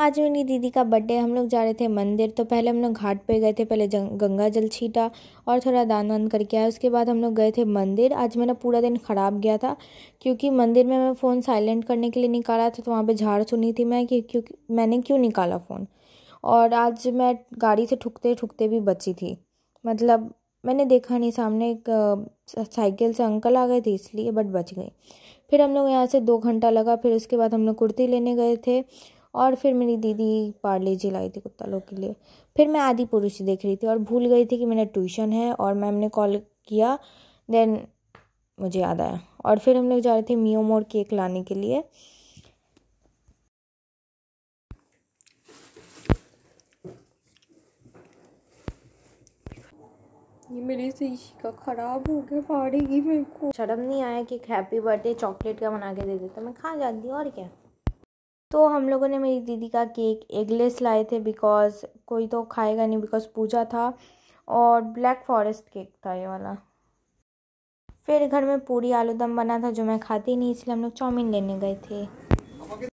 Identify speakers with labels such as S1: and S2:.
S1: आज मेरी दीदी का बर्थडे हम लोग जा रहे थे मंदिर तो पहले हम लोग घाट पे गए थे पहले गंगा जल छीटा और थोड़ा दान वान करके आया उसके बाद हम लोग गए थे मंदिर आज मेरा पूरा दिन ख़राब गया था क्योंकि मंदिर में मैं फ़ोन साइलेंट करने के लिए निकाला था तो वहाँ पे झाड़ सुनी थी मैं कि क्योंकि मैंने क्यों निकाला फ़ोन और आज मैं गाड़ी से ठुकते ठुकते भी बची थी मतलब मैंने देखा नहीं सामने एक साइकिल से अंकल आ गए थे इसलिए बट बच गई फिर हम लोग यहाँ से दो घंटा लगा फिर उसके बाद हम लोग कुर्ती लेने गए थे और फिर मेरी दीदी पार्ले जी लाई थी कुत्ता लोग के लिए फिर मैं आदि पुरुष देख रही थी और भूल गई थी कि मेरा ट्यूशन है और मैम ने कॉल किया देन मुझे याद आया और फिर हम लोग जा रहे थे मियो मोर केक लाने के लिए ये मेरे से का ख़राब हो गया फाड़ेगी मेरे को शर्म नहीं आया कि हैप्पी बर्थडे चॉकलेट का बना के दे देता मैं खा जाती हूँ और क्या तो हम लोगों ने मेरी दीदी का केक एगलेस लाए थे बिकॉज़ कोई तो खाएगा नहीं बिकॉज़ पूजा था और ब्लैक फॉरेस्ट केक था ये वाला फिर घर में पूरी आलू दम बना था जो मैं खाती नहीं इसलिए हम लोग चाउमीन लेने गए थे